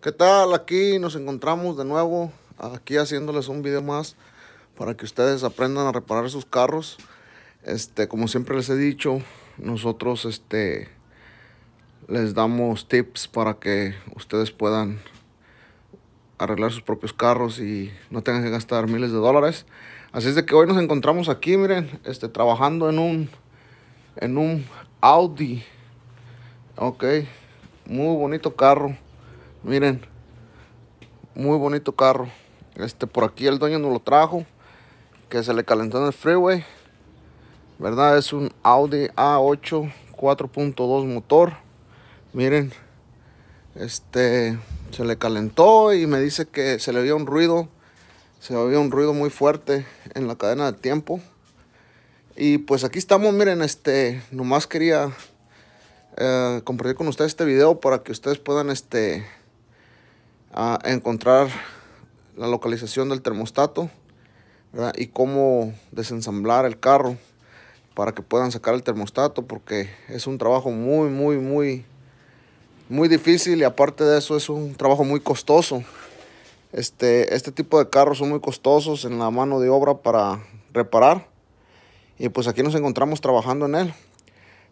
¿Qué tal? Aquí nos encontramos de nuevo, aquí haciéndoles un video más para que ustedes aprendan a reparar sus carros. Este, como siempre les he dicho, nosotros este, les damos tips para que ustedes puedan arreglar sus propios carros y no tengan que gastar miles de dólares. Así es de que hoy nos encontramos aquí, miren, este, trabajando en un, en un Audi. Ok, muy bonito carro Miren, muy bonito carro. Este por aquí el dueño no lo trajo. Que se le calentó en el freeway. ¿Verdad? Es un Audi A8 4.2 motor. Miren. Este se le calentó y me dice que se le vio un ruido. Se había un ruido muy fuerte en la cadena de tiempo. Y pues aquí estamos, miren, este, nomás quería eh, compartir con ustedes este video para que ustedes puedan, este, a encontrar la localización del termostato y cómo desensamblar el carro para que puedan sacar el termostato porque es un trabajo muy muy muy muy difícil y aparte de eso es un trabajo muy costoso este, este tipo de carros son muy costosos en la mano de obra para reparar y pues aquí nos encontramos trabajando en él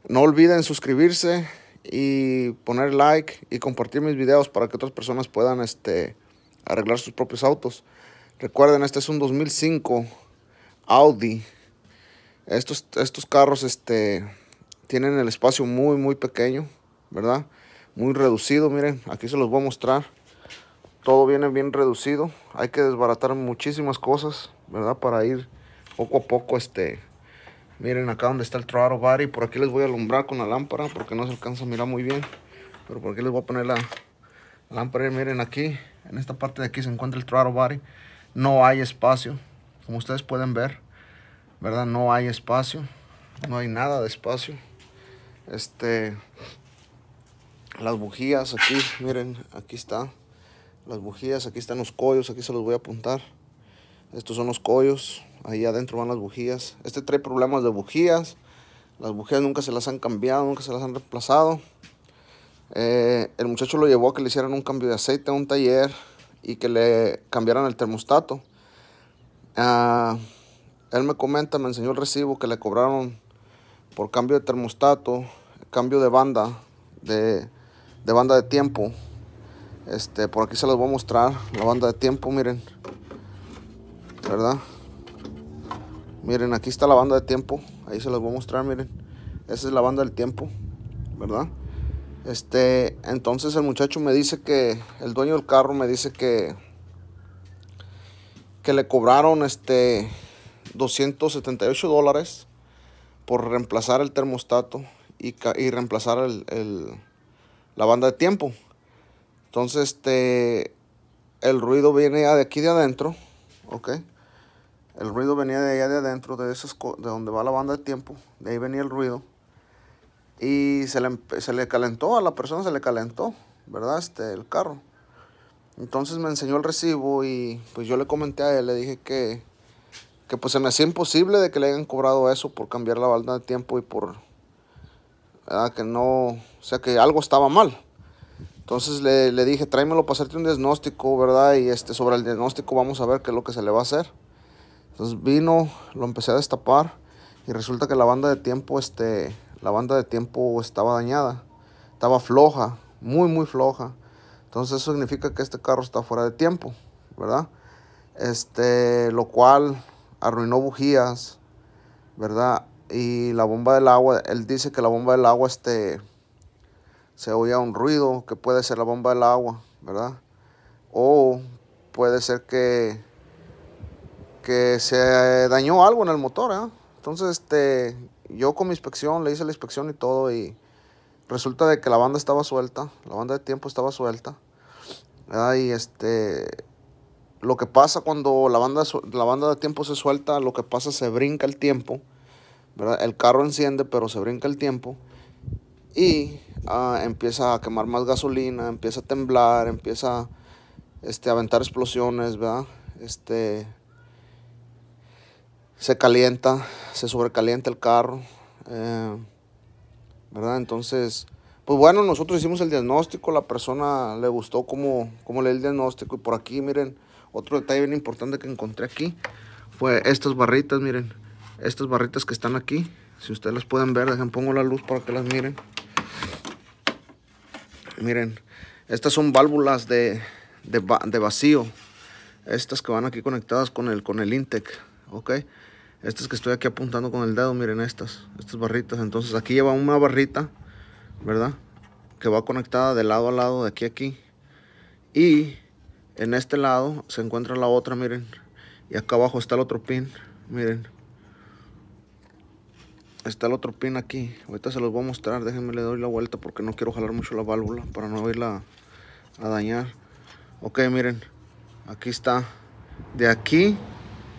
no olviden suscribirse y poner like y compartir mis videos para que otras personas puedan este, arreglar sus propios autos. Recuerden, este es un 2005 Audi. Estos, estos carros este, tienen el espacio muy, muy pequeño, ¿verdad? Muy reducido, miren, aquí se los voy a mostrar. Todo viene bien reducido. Hay que desbaratar muchísimas cosas, ¿verdad? Para ir poco a poco este, Miren acá donde está el throttle body. Por aquí les voy a alumbrar con la lámpara porque no se alcanza a mirar muy bien. Pero por aquí les voy a poner la lámpara. Miren aquí, en esta parte de aquí se encuentra el throttle body. No hay espacio, como ustedes pueden ver. ¿Verdad? No hay espacio. No hay nada de espacio. Este... Las bujías aquí, miren, aquí está. Las bujías, aquí están los collos, aquí se los voy a apuntar. Estos son los collos, Ahí adentro van las bujías. Este trae problemas de bujías. Las bujías nunca se las han cambiado, nunca se las han reemplazado. Eh, el muchacho lo llevó a que le hicieran un cambio de aceite a un taller y que le cambiaran el termostato. Ah, él me comenta, me enseñó el recibo que le cobraron por cambio de termostato, cambio de banda, de, banda de tiempo. Este, por aquí se los voy a mostrar, la banda de tiempo, miren. ¿Verdad? Miren, aquí está la banda de tiempo. Ahí se los voy a mostrar, miren. Esa es la banda del tiempo, ¿verdad? Este, entonces el muchacho me dice que, el dueño del carro me dice que, que le cobraron este 278 dólares por reemplazar el termostato y, reemplazar la banda de tiempo. Entonces, este, el ruido viene de aquí de adentro, ¿ok? El ruido venía de allá de adentro, de, esos, de donde va la banda de tiempo. De ahí venía el ruido. Y se le, se le calentó, a la persona se le calentó, ¿verdad? Este, el carro. Entonces me enseñó el recibo y pues yo le comenté a él, le dije que, que pues se me hacía imposible de que le hayan cobrado eso por cambiar la banda de tiempo y por, ¿verdad? Que no, o sea, que algo estaba mal. Entonces le, dije, tráemelo para hacerte un diagnóstico, ¿verdad? Y este, sobre el diagnóstico vamos a ver qué es lo que se le va a hacer. Entonces vino, lo empecé a destapar y resulta que la banda de tiempo, este, la banda de tiempo estaba dañada, estaba floja, muy, muy floja. Entonces eso significa que este carro está fuera de tiempo, ¿verdad? Este, lo cual arruinó bujías, ¿verdad? Y la bomba del agua, él dice que la bomba del agua, este, se oía un ruido que puede ser la bomba del agua, ¿verdad? O puede ser que que se dañó algo en el motor. ¿eh? Entonces, este, yo con mi inspección, le hice la inspección y todo y resulta de que la banda estaba suelta, la banda de tiempo estaba suelta. Y este, lo que pasa cuando la banda, la banda de tiempo se suelta, lo que pasa es se brinca el tiempo. El carro enciende, pero se brinca el tiempo. Y ah, empieza a quemar más gasolina, empieza a temblar, empieza este, a aventar explosiones, ¿verdad? Este, se calienta, se sobrecalienta el carro, eh, ¿verdad? Entonces, pues bueno, nosotros hicimos el diagnóstico, la persona le gustó cómo, cómo leí el diagnóstico y por aquí, miren, otro detalle bien importante que encontré aquí fue estas barritas, miren, estas barritas que están aquí, si ustedes las pueden ver, dejen, pongo la luz para que las miren. Miren, estas son válvulas de, vacío, estas que van aquí conectadas con el, con el Intec ¿ok? Estas que estoy aquí apuntando con el dedo, miren estas, estas barritas. Entonces aquí lleva una barrita, ¿verdad? Que va conectada de lado a lado, de aquí a aquí. Y en este lado se encuentra la otra, miren. Y acá abajo está el otro pin, miren. Está el otro pin aquí. Ahorita se los voy a mostrar, déjenme le doy la vuelta porque no quiero jalar mucho la válvula para no irla a dañar. Ok, miren, aquí está. De aquí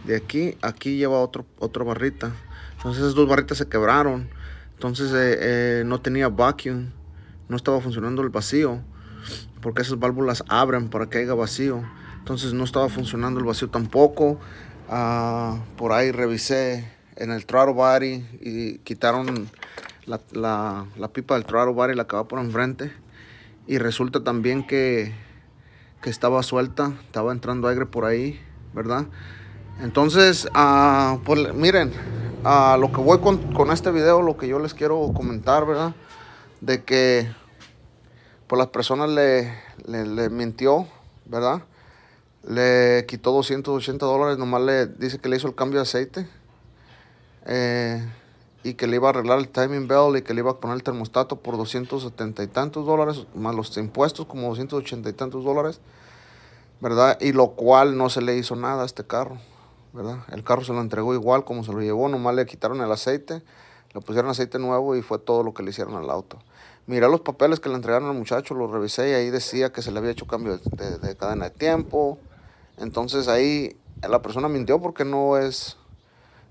de aquí, aquí lleva otro, otra barrita. Entonces esas dos barritas se quebraron. Entonces eh, eh, no tenía vacuum, no estaba funcionando el vacío, porque esas válvulas abren para que haya vacío. Entonces no estaba funcionando el vacío tampoco. Ah, por ahí revisé en el throttle body y quitaron la, la, la pipa del throttle body, la que por enfrente. Y resulta también que, que estaba suelta, estaba entrando aire por ahí, ¿verdad? Entonces, ah, pues miren, a ah, lo que voy con, este video, lo que yo les quiero comentar, ¿verdad? De que pues las personas le, le, mintió, ¿verdad? Le quitó 280 dólares, nomás le dice que le hizo el cambio de aceite. Eh, y que le iba a arreglar el timing belt y que le iba a poner el termostato por 270 y tantos dólares, más los impuestos como 280 y tantos dólares, ¿verdad? Y lo cual no se le hizo nada a este carro. El carro se lo entregó igual como se lo llevó, nomás le quitaron el aceite, le pusieron aceite nuevo y fue todo lo que le hicieron al auto. Miré los papeles que le entregaron al muchacho, los revisé y ahí decía que se le había hecho cambio de, cadena de tiempo. Entonces ahí la persona mintió porque no es,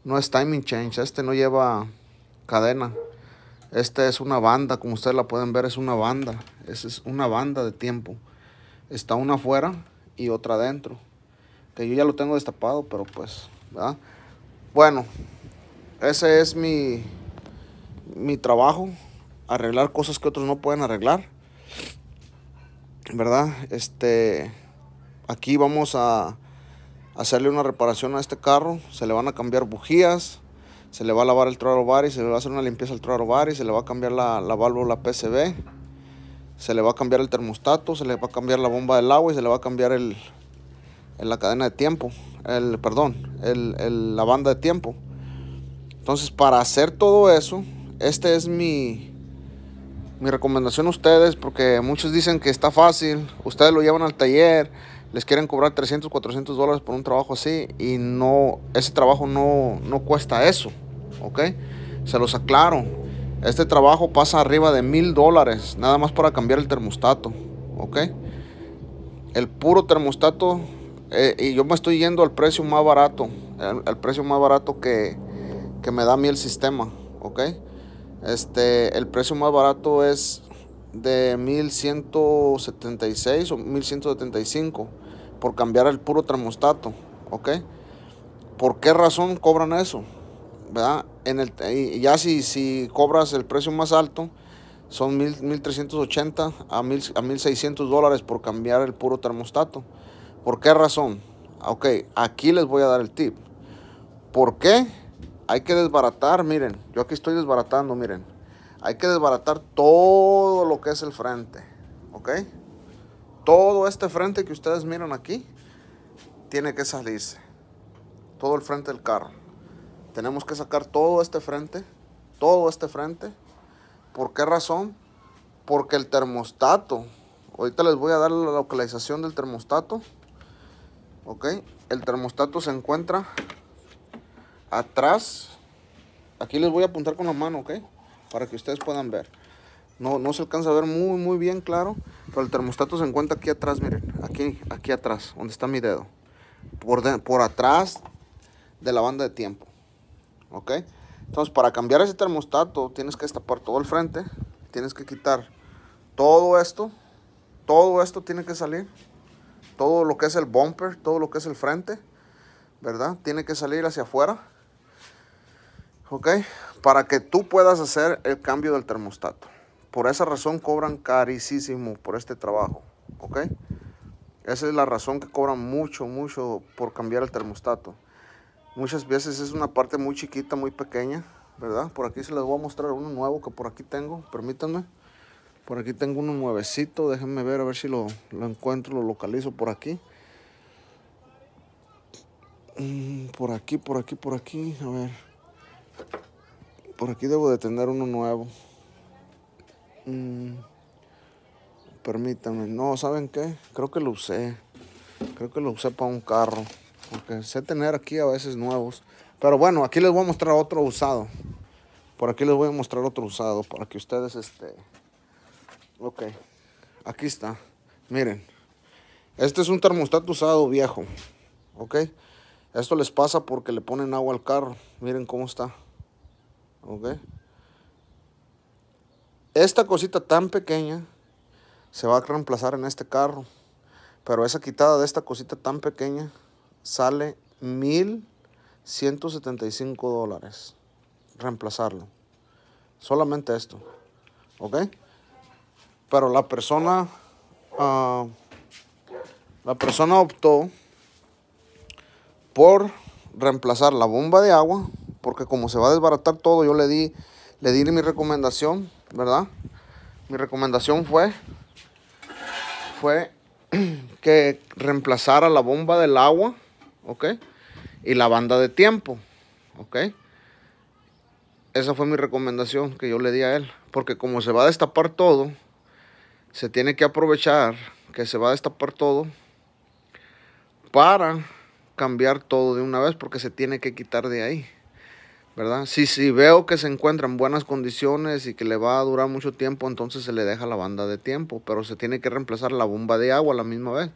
no es timing change, este no lleva cadena. Esta es una banda, como ustedes la pueden ver, es una banda. es una banda de tiempo. Está una afuera y otra adentro. Que yo ya lo tengo destapado, pero pues, ¿verdad? Bueno, ese es mi, mi trabajo. Arreglar cosas que otros no pueden arreglar. ¿Verdad? Este, aquí vamos a hacerle una reparación a este carro. Se le van a cambiar bujías. Se le va a lavar el bar y se le va a hacer una limpieza al bar. Y se le va a cambiar la, la válvula PCB se le va a cambiar el termostato, se le va a cambiar la bomba del agua y se le va a cambiar el, en la cadena de tiempo, el, perdón, el, la banda de tiempo. Entonces, para hacer todo eso, esta es mi, mi recomendación a ustedes, porque muchos dicen que está fácil, ustedes lo llevan al taller, les quieren cobrar 300, 400 dólares por un trabajo así, y no, ese trabajo no, no cuesta eso, ¿ok? Se los aclaro, este trabajo pasa arriba de mil dólares, nada más para cambiar el termostato, ¿ok? El puro termostato eh, y yo me estoy yendo al precio más barato, al precio más barato que, que, me da a mí el sistema, ¿ok? Este, el precio más barato es de 1176 o 1175 por cambiar el puro termostato, ¿ok? ¿Por qué razón cobran eso? ¿Verdad? En el, ya si, si cobras el precio más alto, son 1380 a, a 1600 dólares por cambiar el puro termostato. ¿Por qué razón? Ah, ok, aquí les voy a dar el tip. ¿Por qué? Hay que desbaratar, miren, yo aquí estoy desbaratando, miren. Hay que desbaratar todo lo que es el frente, ¿ok? Todo este frente que ustedes miran aquí tiene que salirse. Todo el frente del carro. Tenemos que sacar todo este frente, todo este frente. ¿Por qué razón? Porque el termostato, ahorita les voy a dar la localización del termostato ok el termostato se encuentra atrás aquí les voy a apuntar con la mano ok para que ustedes puedan ver no, no se alcanza a ver muy muy bien claro pero el termostato se encuentra aquí atrás miren aquí aquí atrás donde está mi dedo por, por atrás de la banda de tiempo ok entonces para cambiar ese termostato tienes que destapar todo el frente tienes que quitar todo esto todo esto tiene que salir todo lo que es el bumper, todo lo que es el frente, ¿verdad? Tiene que salir hacia afuera, ¿ok? Para que tú puedas hacer el cambio del termostato. Por esa razón cobran carísimo por este trabajo, ¿ok? Esa es la razón que cobran mucho, mucho por cambiar el termostato. Muchas veces es una parte muy chiquita, muy pequeña, ¿verdad? Por aquí se les voy a mostrar uno nuevo que por aquí tengo, permítanme. Por aquí tengo uno nuevecito. Déjenme ver a ver si lo, encuentro, lo localizo por aquí. Mm, por aquí, por aquí, por aquí. A ver. Por aquí debo de tener uno nuevo. Mm, Permítanme. No, ¿saben qué? Creo que lo usé. Creo que lo usé para un carro. Porque sé tener aquí a veces nuevos. Pero bueno, aquí les voy a mostrar otro usado. Por aquí les voy a mostrar otro usado. Para que ustedes este, Ok, aquí está. Miren, este es un termostato usado viejo. Ok, esto les pasa porque le ponen agua al carro. Miren cómo está. Ok, esta cosita tan pequeña se va a reemplazar en este carro. Pero esa quitada de esta cosita tan pequeña sale 1175 dólares reemplazarlo. Solamente esto. ¿Ok? Pero la persona, ah, la persona optó por reemplazar la bomba de agua, porque como se va a desbaratar todo, yo le di, le di mi recomendación, ¿verdad? Mi recomendación fue, fue que reemplazara la bomba del agua, ¿ok? Y la banda de tiempo, ¿ok? Esa fue mi recomendación que yo le di a él, porque como se va a destapar todo, se tiene que aprovechar que se va a destapar todo para cambiar todo de una vez porque se tiene que quitar de ahí. ¿Verdad? Si, veo que se encuentra en buenas condiciones y que le va a durar mucho tiempo, entonces se le deja la banda de tiempo, pero se tiene que reemplazar la bomba de agua a la misma vez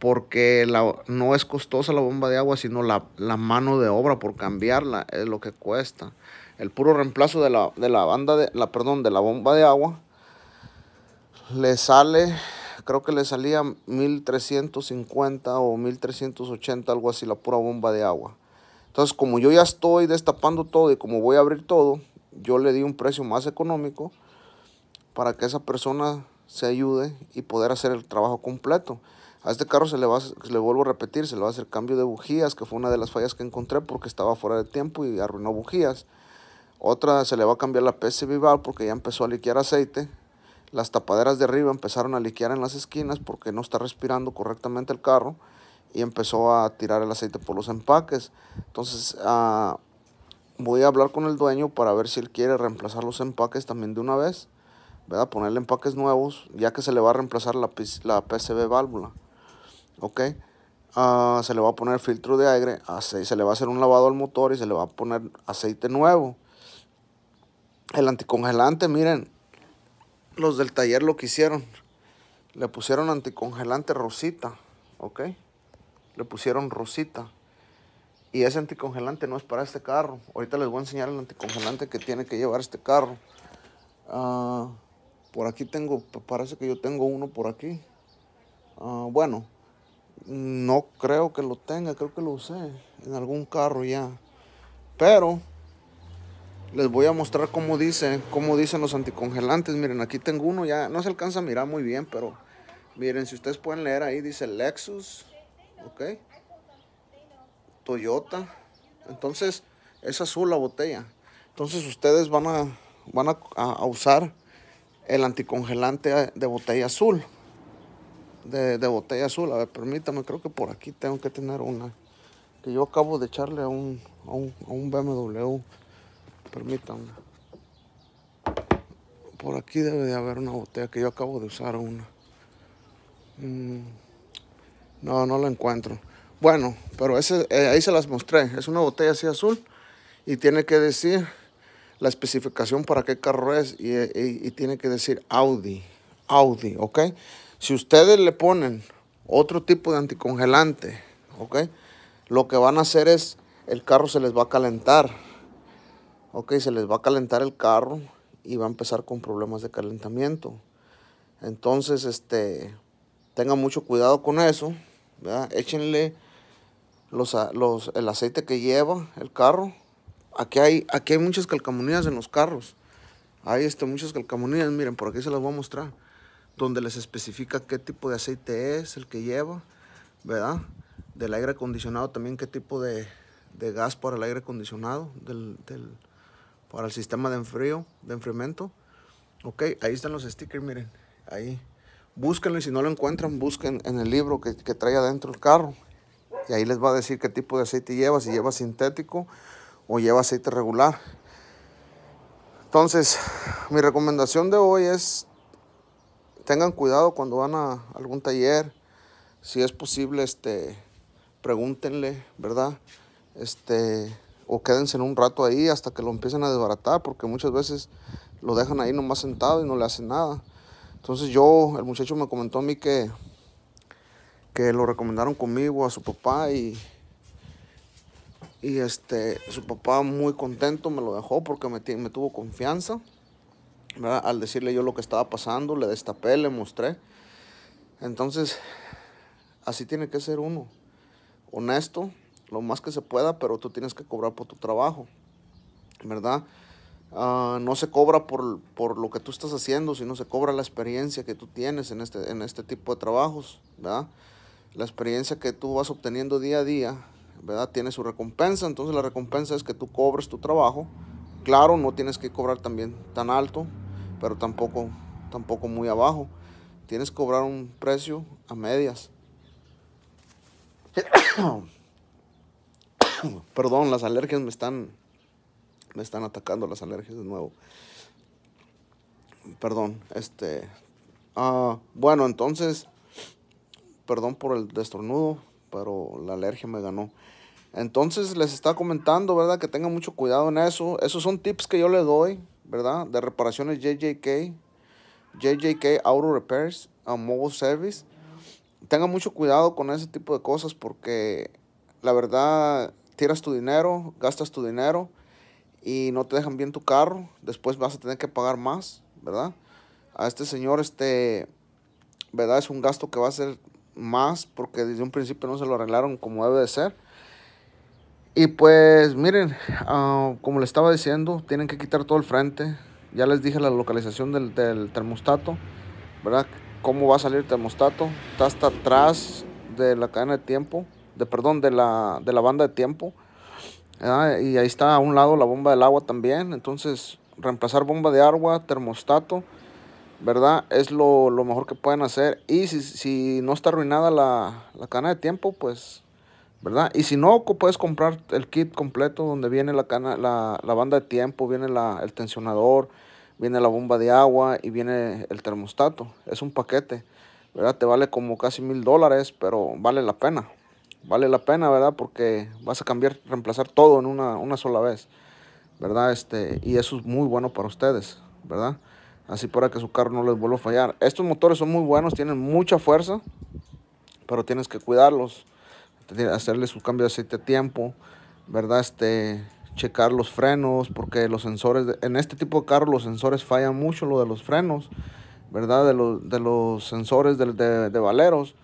porque la, no es costosa la bomba de agua, sino la, mano de obra por cambiarla es lo que cuesta. El puro reemplazo de la, de la banda de la perdón, de la bomba de agua le sale, creo que le salía 1350 o 1380, algo así, la pura bomba de agua. Entonces, como yo ya estoy destapando todo y como voy a abrir todo, yo le di un precio más económico para que esa persona se ayude y poder hacer el trabajo completo. A este carro se le va, le vuelvo a repetir, se le va a hacer cambio de bujías, que fue una de las fallas que encontré porque estaba fuera de tiempo y arruinó bujías. Otra se le va a cambiar la PCB porque ya empezó a liquear aceite, las tapaderas de arriba empezaron a liquear en las esquinas porque no está respirando correctamente el carro y empezó a tirar el aceite por los empaques. Entonces ah, voy a hablar con el dueño para ver si él quiere reemplazar los empaques también de una vez. ¿verdad? Ponerle empaques nuevos ya que se le va a reemplazar la, la PCB válvula. ¿Ok? Ah, se le va a poner filtro de aire, se le va a hacer un lavado al motor y se le va a poner aceite nuevo. El anticongelante, miren, los del taller lo que hicieron, le pusieron anticongelante rosita, ¿ok? Le pusieron rosita. Y ese anticongelante no es para este carro. Ahorita les voy a enseñar el anticongelante que tiene que llevar este carro. Ah, por aquí tengo, parece que yo tengo uno por aquí. Ah, bueno, no creo que lo tenga, creo que lo usé en algún carro ya. Pero les voy a mostrar cómo dice, cómo dicen los anticongelantes. Miren, aquí tengo uno, ya no se alcanza a mirar muy bien, pero miren, si ustedes pueden leer ahí, dice Lexus, ok, Toyota. Entonces, es azul la botella. Entonces, ustedes van a, van a, usar el anticongelante de botella azul. De, botella azul, a ver, permítame, creo que por aquí tengo que tener una. Que yo acabo de echarle a un, a un, a un BMW permítanme. Por aquí debe de haber una botella que yo acabo de usar una. Mm. No, no la encuentro. Bueno, pero eh, ahí se las mostré. Es una botella así azul y tiene que decir la especificación para qué carro es y, tiene que decir Audi. Audi, ¿ok? Si ustedes le ponen otro tipo de anticongelante, ¿ok? Lo que van a hacer es el carro se les va a calentar. Ok, se les va a calentar el carro y va a empezar con problemas de calentamiento. Entonces, este, tengan mucho cuidado con eso. ¿verdad? Échenle los, el aceite que lleva el carro. Aquí hay, aquí hay muchas calcamonías en los carros. Hay este, muchas calcamonías, miren, por aquí se las voy a mostrar. Donde les especifica qué tipo de aceite es, el que lleva, ¿verdad? Del aire acondicionado también, qué tipo de, gas para el aire acondicionado, del para el sistema de enfrío, de enfriamiento. Ok, ahí están los stickers, miren, ahí. Búsquenlo y si no lo encuentran, busquen en el libro que, que trae adentro el carro. Y ahí les va a decir qué tipo de aceite lleva, si lleva sintético o lleva aceite regular. Entonces, mi recomendación de hoy es tengan cuidado cuando van a algún taller, si es posible, este, pregúntenle, ¿verdad? Este, o quédense en un rato ahí hasta que lo empiecen a desbaratar, porque muchas veces lo dejan ahí nomás sentado y no le hacen nada. Entonces yo, el muchacho me comentó a mí que, que lo recomendaron conmigo a su papá y, y este, su papá muy contento me lo dejó porque me, tuvo confianza. Al decirle yo lo que estaba pasando, le destapé, le mostré. Entonces, así tiene que ser uno, honesto, lo más que se pueda, pero tú tienes que cobrar por tu trabajo, ¿verdad? Ah, no se cobra por, lo que tú estás haciendo, sino se cobra la experiencia que tú tienes en este, en este tipo de trabajos, ¿verdad? La experiencia que tú vas obteniendo día a día, ¿verdad? Tiene su recompensa, entonces la recompensa es que tú cobres tu trabajo. Claro, no tienes que cobrar también tan alto, pero tampoco, tampoco muy abajo. Tienes que cobrar un precio a medias. Perdón, las alergias me están. Me están atacando las alergias de nuevo. Perdón, este. Ah, bueno, entonces. Perdón por el destornudo, pero la alergia me ganó. Entonces les está comentando, ¿verdad? Que tengan mucho cuidado en eso. Esos son tips que yo les doy, ¿verdad? De reparaciones JJK. JJK Auto Repairs, a Mobile Service. Tengan mucho cuidado con ese tipo de cosas porque la verdad tiras tu dinero, gastas tu dinero y no te dejan bien tu carro, después vas a tener que pagar más, ¿verdad? A este señor, este, ¿verdad? Es un gasto que va a ser más porque desde un principio no se lo arreglaron como debe de ser. Y pues miren, ah, como le estaba diciendo, tienen que quitar todo el frente. Ya les dije la localización del, del termostato, ¿verdad? Cómo va a salir el termostato. Está hasta atrás de la cadena de tiempo de perdón, de la, de la banda de tiempo. Y ahí está a un lado la bomba del agua también. Entonces, reemplazar bomba de agua, termostato, ¿verdad? Es lo, lo mejor que pueden hacer. Y si, si no está arruinada la, la cana de tiempo, pues, ¿verdad? Y si no, puedes comprar el kit completo donde viene la, cana, la, banda de tiempo, viene la, el tensionador, viene la bomba de agua y viene el termostato. Es un paquete, ¿verdad? Te vale como casi mil dólares, pero vale la pena vale la pena, ¿verdad? Porque vas a cambiar, reemplazar todo en una, sola vez, ¿verdad? Este, y eso es muy bueno para ustedes, ¿verdad? Así para que su carro no les vuelva a fallar. Estos motores son muy buenos, tienen mucha fuerza, pero tienes que cuidarlos, hacerle su cambio de aceite a tiempo, ¿verdad? Este, checar los frenos, porque los sensores, en este tipo de carro los sensores fallan mucho, lo de los frenos, ¿verdad? De, los, sensores de, de, valeros,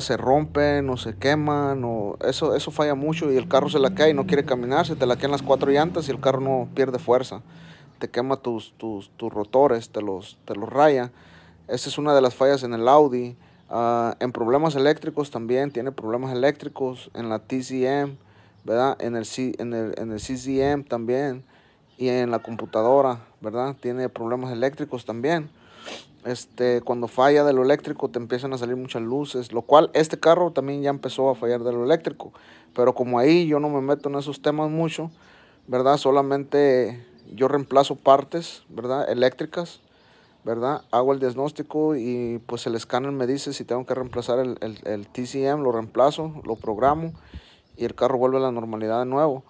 se rompen o se queman, o eso, eso falla mucho y el carro se la cae y no quiere caminar, se te la en las cuatro llantas y el carro no pierde fuerza, te quema tus, tus, rotores, te los, te los raya. Esa es una de las fallas en el Audi. Ah, en problemas eléctricos también tiene problemas eléctricos en la TCM, ¿verdad? En el, C, en el, en CCM también y en la computadora, ¿verdad? Tiene problemas eléctricos también. Este, cuando falla de lo eléctrico te empiezan a salir muchas luces, lo cual este carro también ya empezó a fallar de lo eléctrico. Pero como ahí yo no me meto en esos temas mucho, ¿verdad? Solamente yo reemplazo partes, ¿verdad? Eléctricas, ¿verdad? Hago el diagnóstico y pues el escáner me dice si tengo que reemplazar el, el TCM, lo reemplazo, lo programo y el carro vuelve a la normalidad de nuevo.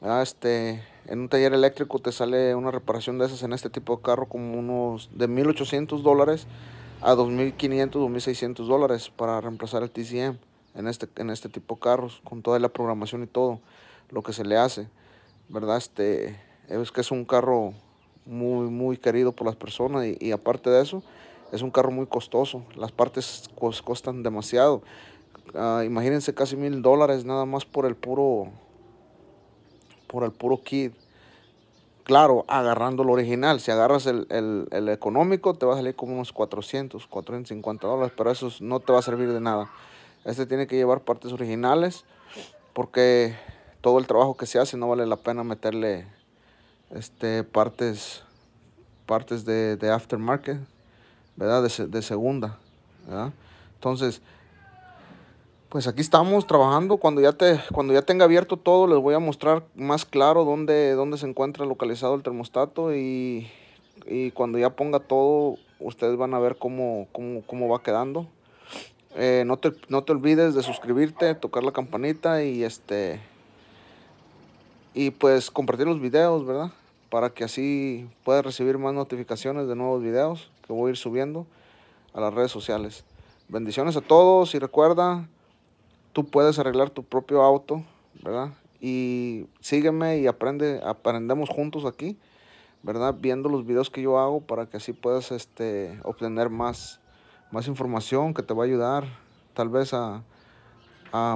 ¿verdad? Ah, este, en un taller eléctrico te sale una reparación de esas en este tipo de carro como unos de 1800 dólares a 2500, 2600 dólares para reemplazar el TCM en este, en este tipo de carros con toda la programación y todo lo que se le hace, ¿verdad? Este, es que es un carro muy, muy querido por las personas y, aparte de eso, es un carro muy costoso, las partes costan demasiado. Ah, imagínense casi mil dólares nada más por el puro por el puro kit. Claro, agarrando lo original. Si agarras el, el, económico, te va a salir como unos 400, 450 dólares, pero eso no te va a servir de nada. Este tiene que llevar partes originales porque todo el trabajo que se hace no vale la pena meterle este, partes, partes de, aftermarket, ¿verdad? De, de segunda, Entonces, pues aquí estamos trabajando. Cuando ya, te, cuando ya tenga abierto todo, les voy a mostrar más claro dónde, se encuentra localizado el termostato y, cuando ya ponga todo, ustedes van a ver cómo, cómo, va quedando. Eh, no, te, olvides de suscribirte, tocar la campanita y este y pues compartir los videos, ¿verdad? Para que así puedas recibir más notificaciones de nuevos videos que voy a ir subiendo a las redes sociales. Bendiciones a todos y recuerda, tú puedes arreglar tu propio auto, ¿verdad? Y sígueme y aprende, aprendemos juntos aquí, ¿verdad? Viendo los videos que yo hago para que así puedas este, obtener más, más información que te va a ayudar tal vez a,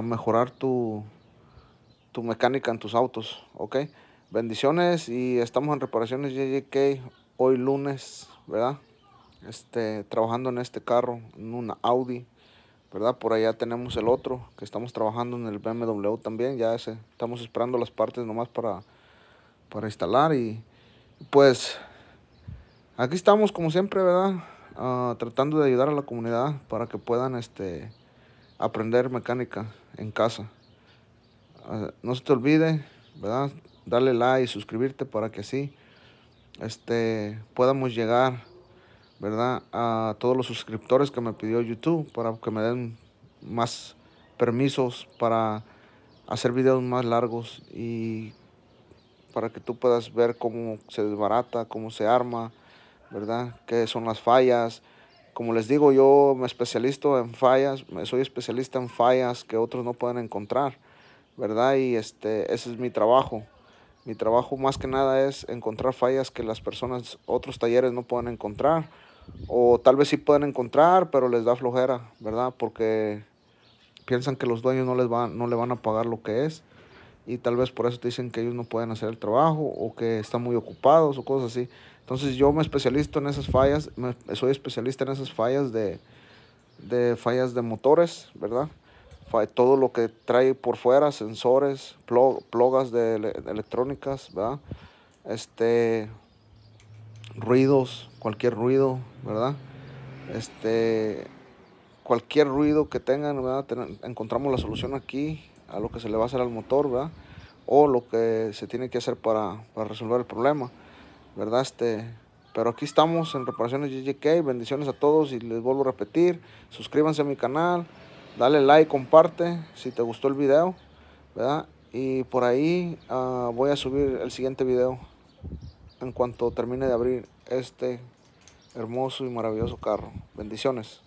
mejorar tu, tu mecánica en tus autos, ¿ok? Bendiciones y estamos en reparaciones JJK hoy lunes, ¿verdad? Este, trabajando en este carro, en una Audi ¿verdad? Por allá tenemos el otro que estamos trabajando en el BMW también, ya ese, estamos esperando las partes nomás para, para instalar y pues aquí estamos como siempre, ¿verdad? Ah, tratando de ayudar a la comunidad para que puedan este, aprender mecánica en casa. Ah, no se te olvide, ¿verdad? darle like y suscribirte para que así este, podamos llegar ¿verdad? A todos los suscriptores que me pidió YouTube para que me den más permisos para hacer videos más largos y para que tú puedas ver cómo se desbarata, cómo se arma, ¿verdad? ¿Qué son las fallas? Como les digo, yo me especializo en fallas, soy especialista en fallas que otros no pueden encontrar, ¿verdad? Y este, ese es mi trabajo. Mi trabajo más que nada es encontrar fallas que las personas, otros talleres no pueden encontrar o tal vez sí pueden encontrar, pero les da flojera, ¿verdad? Porque piensan que los dueños no, les van, no le van a pagar lo que es y tal vez por eso te dicen que ellos no pueden hacer el trabajo o que están muy ocupados o cosas así. Entonces yo me especializo en esas fallas, soy especialista en esas fallas de, fallas de motores, ¿verdad? todo lo que trae por fuera, sensores, plogas de, electrónicas, ¿verdad? Este, ruidos, cualquier ruido, ¿verdad? Este, cualquier ruido que tengan, ¿verdad? encontramos la solución aquí a lo que se le va a hacer al motor, ¿verdad? O lo que se tiene que hacer para, resolver el problema, ¿verdad? Este, pero aquí estamos en Reparaciones GGK, bendiciones a todos y les vuelvo a repetir, suscríbanse a mi canal, dale like, comparte si te gustó el video, ¿verdad? Y por ahí ah, voy a subir el siguiente video en cuanto termine de abrir este hermoso y maravilloso carro. Bendiciones.